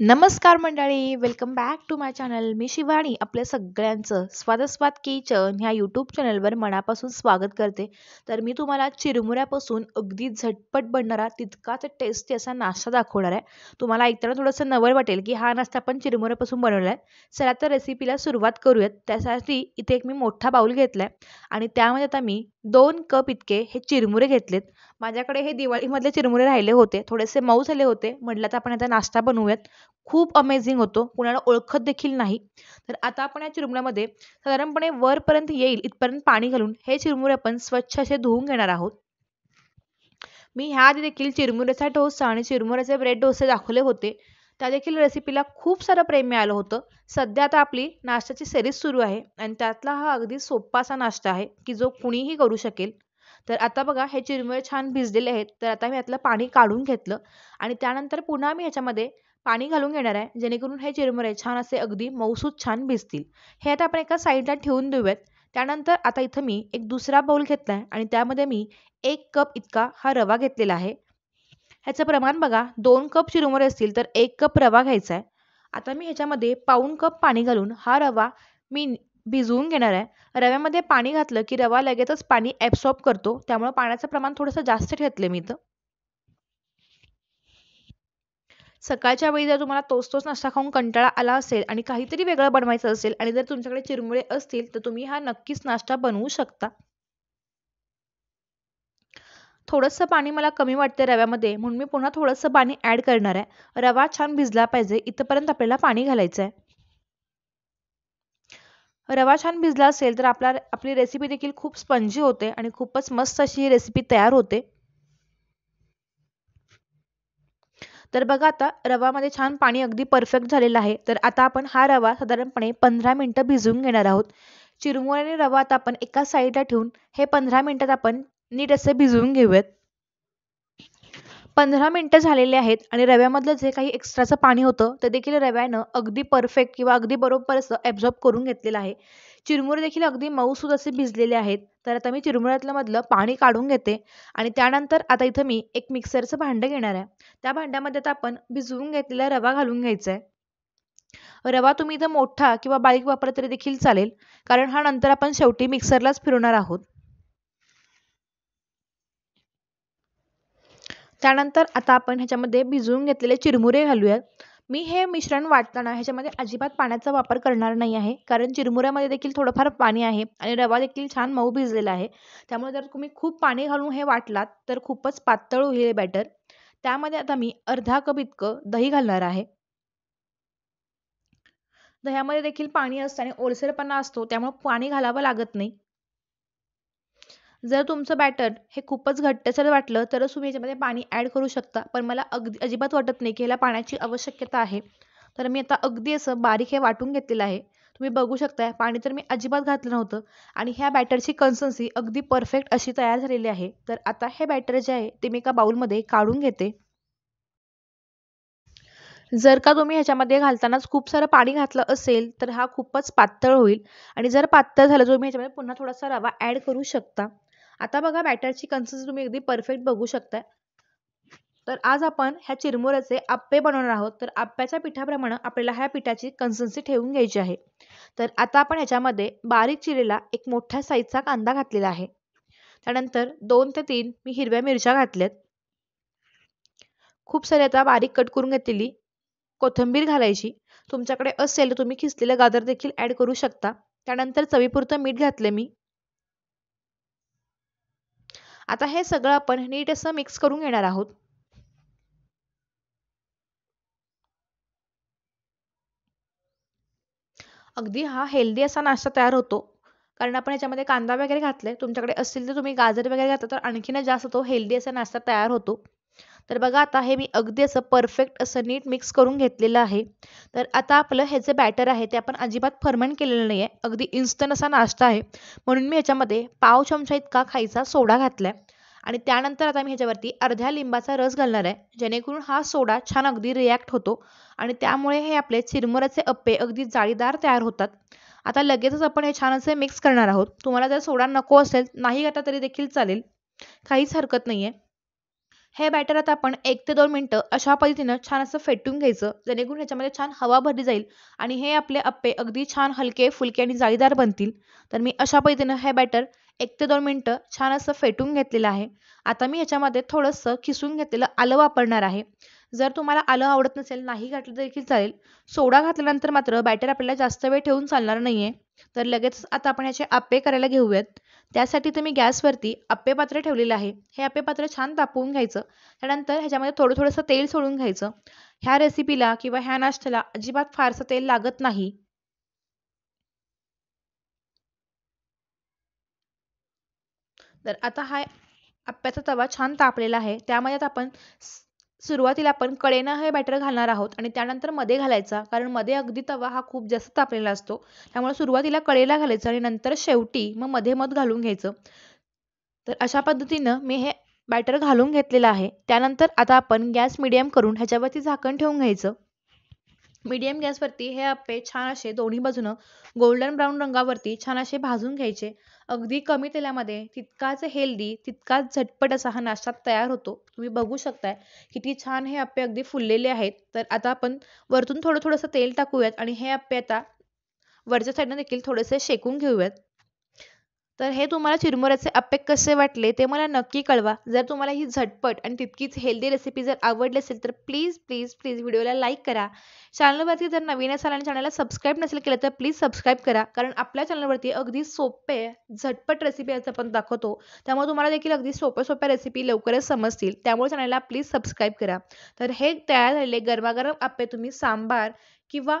नमस्कार मंडळी welcome back to my channel मी शिवाणी आपल्या सगळ्यांचं स्वादस्वाद किचन ह्या यूट्यूब चॅनलवर मनापासून स्वागत करते तर मी तुम्हाला चिरमुऱ्यापासून अगदी झटपट बनणारा तितकाच टेस्टी असा नाश्ता दाखवणार आहे तुम्हाला ऐकताना थोडंसं नवर वाटेल की हा नाश्ता आपण चिरमुऱ्यापासून बनवला आहे चला तर रेसिपीला सुरुवात करूयात त्यासाठी इथे एक मी मोठा बाऊल घेतला आहे आणि त्यामध्ये आता मी दोन कप इतके हे चिरमुरे घेतलेत माझ्याकडे हे दिवाळीमधले चिरमुरे राहिले होते थोडेसे मऊ झाले होते म्हटलं तर आपण आता नाश्ता बनवूयात खूप अमेझिंग होतो कुणाला ओळखत देखील नाही तर आता आपण या चिरमुऱ्यामध्ये साधारणपणे वरपर्यंत येईल इथपर्यंत पाणी घालून हे चिरमुरे आपण स्वच्छ असे धुवून घेणार आहोत मी ह्या आधी देखील चिरमुऱ्याचा डोसा आणि चिरमुऱ्याचे ब्रेड डोसे दाखवले होते त्या देखील रेसिपीला खूप सारं प्रेम मिळालं होतं सध्या आता आपली नाश्त्याची सिरीज सुरू आहे आणि त्यातला हा अगदी सोप्पासा नाश्ता आहे की जो कुणीही करू शकेल तर आता बघा हे चिरमुळे छान भिजलेले आहेत तर आता मी यातलं पाणी काढून घेतलं आणि त्यानंतर पुन्हा मी ह्याच्यामध्ये पाणी घालून घेणार आहे जेणेकरून हे चिरमुरे छान असे अगदी मऊसूद छान भिजतील हे आता आपण एका साईडला ठेवून देऊयात त्यानंतर आता इथं मी एक दुसरा बाउल घेतला आहे आणि त्यामध्ये मी एक कप इतका हा रवा घेतलेला आहे ह्याचं प्रमाण बघा दोन कप चिरमुरे असतील तर एक कप रवा घ्यायचा आहे आता मी ह्याच्यामध्ये पाऊन कप पाणी घालून हा रवा मी भिजवून घेणार आहे रव्यामध्ये पाणी घातलं की रवा लगेचच पाणी ॲब्सॉर्ब करतो त्यामुळे पाण्याचं प्रमाण थोडंसं जास्त घेतलं मी इथं सकाळच्या वेळी जर तुम्हाला तोच तोच नाश्ता खाऊन कंटाळा आला असेल आणि काहीतरी वेगळं बनवायचं असेल आणि जर तुमच्याकडे चिरमुळे असतील तर तुम्ही हा नक्कीच नाश्ता बनवू शकता थोडंसं पाणी मला कमी वाटते रव्यामध्ये म्हणून मी पुन्हा थोडंसं पाणी ॲड करणार आहे रवा छान भिजला पाहिजे इथंपर्यंत आपल्याला पाणी घालायचं आहे रवा छान भिजला असेल तर आपला आपली रेसिपी देखील खूप स्पंजी होते आणि खूपच मस्त अशी रेसिपी तयार होते तर बघा आता रवामध्ये छान पाणी अगदी परफेक्ट झालेलं आहे तर आता आपण हा रवा साधारणपणे पंधरा मिनटं भिजवून घेणार आहोत चिरमुऱ्याने रवा आता आपण एका साईडला ठेवून हे पंधरा मिनटात आपण नीट असे भिजवून घेऊयात पंधरा मिनटं झालेले आहेत आणि रव्यामधलं जे काही एक्स्ट्राचं पाणी होतं ते देखील रव्यानं अगदी परफेक्ट किंवा अगदी बरोबर असं ॲब्झॉर्ब करून घेतलेलं आहे चिरमुरे देखील अगदी मऊसूद असे भिजलेले आहेत तर आता मी चिरमुऱ्यातलं मधलं पाणी काढून घेते आणि त्यानंतर आता इथं मी एक मिक्सरचं भांडं घेणार आहे त्या भांड्यामध्ये आता आपण भिजवून घेतलेला रवा घालून घ्यायचा आहे रवा तुम्ही इथं मोठा किंवा बारीक वापरला तरी देखील चालेल कारण हा नंतर आपण शेवटी मिक्सरलाच फिरवणार आहोत त्यानंतर आता आपण ह्याच्यामध्ये भिजवून घेतलेले चिरमुरे घालूयात मी हे मिश्रण वाटताना ह्याच्यामध्ये अजिबात पाण्याचा वापर करणार नाही आहे कारण चिरमुऱ्यामध्ये देखील थोडंफार पाणी आहे आणि रवा देखील छान मऊ भिजलेला आहे त्यामुळे जर तुम्ही खूप पाणी घालून हे वाटलात तर खूपच पातळ होईल बॅटर त्यामध्ये आता मी अर्धा कप इतकं दही घालणार आहे दह्यामध्ये देखील पाणी असतं आणि ओलसरपणा असतो त्यामुळे पाणी घालावं लागत नाही जर तुमचं बॅटर हे खूपच घट्टसर वाटलं तरच तुम्ही याच्यामध्ये पाणी ॲड करू शकता पण मला अगदी अजिबात वाटत नाही की ह्याला पाण्याची आवश्यकता आहे तर मी आता अगदी असं बारीक हे वाटून घेतलेलं आहे तुम्ही बघू शकताय पाणी तर मी अजिबात घातलं नव्हतं आणि ह्या बॅटरची कन्सन्सी अगदी परफेक्ट अशी तयार झालेली आहे तर आता हे बॅटर जे आहे ते मी एका बाऊलमध्ये काढून घेते जर का तुम्ही ह्याच्यामध्ये घालतानाच खूप सारं पाणी घातलं असेल तर हा खूपच पातळ होईल आणि जर पातळ झालं तुम्ही ह्याच्यामध्ये पुन्हा थोडासा रवा ॲड करू शकता आता बघा बॅटरची कन्सिस्टन्सी तुम्ही अगदी परफेक्ट बघू शकता तर आज आपण ह्या चिरमुऱ्याचे आप्पे बनवणार आहोत तर आप्प्याच्या पिठाप्रमाणे आपल्याला ह्या पिठाची कन्सिस्टन्सी ठेवून घ्यायची आहे तर आता आपण ह्याच्यामध्ये बारीक चिरेला एक मोठ्या साईजचा कांदा घातलेला आहे त्यानंतर दोन ते तीन मी हिरव्या मिरच्या घातल्यात खूप सारी आता बारीक कट करून घेतलेली कोथिंबीर घालायची तुमच्याकडे असेल तर तुम्ही खिसलेलं गाजर देखील ऍड करू शकता त्यानंतर चवीपुरतं मीठ घातलं मी आता हे सगळं आपण नीट असं मिक्स करून घेणार आहोत अगदी हा हेल्दी असा नाश्ता तयार होतो कारण आपण याच्यामध्ये कांदा वगैरे घातलाय तुमच्याकडे असतील तर तुम्ही गाजर वगैरे घातला तर आणखीनच जास्त तो हेल्दी असा नाश्ता तयार होतो तर बघा आता हे मी अगदी असं परफेक्ट असं नीट मिक्स करून घेतलेलं आहे तर आता आपलं हे जे बॅटर आहे ते आपण अजिबात फर्मेंट केलेलं नाही आहे अगदी इन्स्टंट असा नाश्ता आहे म्हणून मी ह्याच्यामध्ये पाव चमचा इतका खायचा सोडा घातला आहे आणि त्यानंतर आता मी ह्याच्यावरती अर्ध्या लिंबाचा रस घालणार आहे जेणेकरून हा सोडा छान अगदी रिॲक्ट होतो आणि त्यामुळे हे आपले चिरमुराचे अप्पे अगदी जाळीदार तयार होतात आता लगेचच आपण हे छान असे मिक्स करणार आहोत तुम्हाला जर सोडा नको असेल नाही घातला तरी देखील चालेल काहीच हरकत नाही आहे हे बॅटर आता आपण एक ते दोन मिनटं अशा पद्धतीनं छान असं फेटून घ्यायचं जेणेकरून ह्याच्यामध्ये छान हवा भरली जाईल आणि हे आपले अप्पे अगदी छान हलके फुलके आणि जाळीदार बनतील तर मी अशा पद्धतीनं हे बॅटर एक ते दोन मिनटं छान असं फेटून घेतलेलं आहे आता मी याच्यामध्ये थोडंसं खिसून घेतलेलं आलं वापरणार आहे जर तुम्हाला आलं आवडत नसेल नाही घातलं देखील चालेल सोडा घातल्यानंतर मात्र बॅटर आपल्याला जास्त वेळ ठेवून चालणार नाही आहे तर लगेच आता आपण याचे आप्पे करायला घेऊयात त्यासाठी तुम्ही गॅसवरती आपे पात्र ठेवलेलं आहे हे आपे पात्र छान तापवून घ्यायचं त्यानंतर ह्याच्यामध्ये थोडं थोडंसं तेल सोडून घ्यायचं ह्या रेसिपीला किंवा ह्या नाश्त्याला अजिबात फारसं तेल लागत नाही तर आता हा आप्याचा तवा छान तापलेला आहे त्यामध्ये आपण सुरुवातीला आपण कडेनं हे बॅटर घालणार आहोत आणि त्यानंतर मध्ये घालायचा कारण मध्ये अगदी तवा हा खूप जास्त तापलेला असतो त्यामुळे सुरुवातीला कडेला घालायचं आणि नंतर शेवटी मग मध्ये मध घालून घ्यायचं तर अशा पद्धतीनं मी हे बॅटर घालून घेतलेलं आहे त्यानंतर आता आपण गॅस मिडियम करून ह्याच्यावरती झाकण ठेवून घ्यायचं मीडियम गॅसवरती हे अप्पे छान असे दोन्ही बाजूनं गोल्डन ब्राऊन रंगावरती छान असे भाजून घ्यायचे अगदी कमी तेलामध्ये तितकाच हेल्दी तितकाच झटपट असा हा नाश्ता तयार होतो तुम्ही बघू शकताय किती छान हे अप्पे अगदी फुललेले आहेत तर आता आपण वरतून थोडं थोडंसं तेल टाकूयात आणि हे अप्पे आता वरच्या साईडनं देखील थोडेसे शेकून घेऊयात तर हे तुम्हाला चिरमुऱ्याचे अप्पे कसे वाटले ते मला नक्की कळवा जर तुम्हाला ही झटपट आणि तितकीच हेल्दी रेसिपी जर आवडली असेल तर प्लीज प्लीज प्लीज व्हिडिओला लाईक करा चॅनलवरती जर नवीन असाल आणि चॅनलला सबस्क्राईब नसेल केलं तर प्लीज सबस्क्राईब करा कारण आपल्या चॅनलवरती अगदी सोपे झटपट रेसिपी असं आपण दाखवतो त्यामुळे तुम्हाला देखील अगदी सोप्या सोप्या रेसिपी लवकरच समजतील त्यामुळे चॅनलला प्लीज सबस्क्राईब करा तर हे तयार झालेले गरमागरम आप्पे तुम्ही सांबार किंवा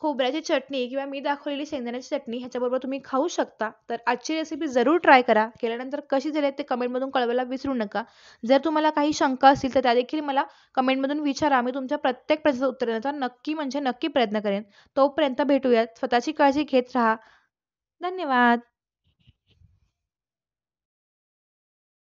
खोबऱ्याची चटणी किंवा मी दाखवलेली शेंगदाण्याची चटणी ह्याच्याबरोबर तुम्ही खाऊ शकता तर आजची रेसिपी जरूर ट्राय करा केल्यानंतर कशी झाली ते कमेंटमधून कळवायला विसरू नका जर तुम्हाला काही शंका असतील तर त्या देखील मला कमेंटमधून विचारा मी तुमच्या प्रत्येक प्रश्नाचं उत्तर देण्याचा नक्की म्हणजे नक्की प्रयत्न करेन तोपर्यंत भेटूयात स्वतःची काळजी घेत राहा धन्यवाद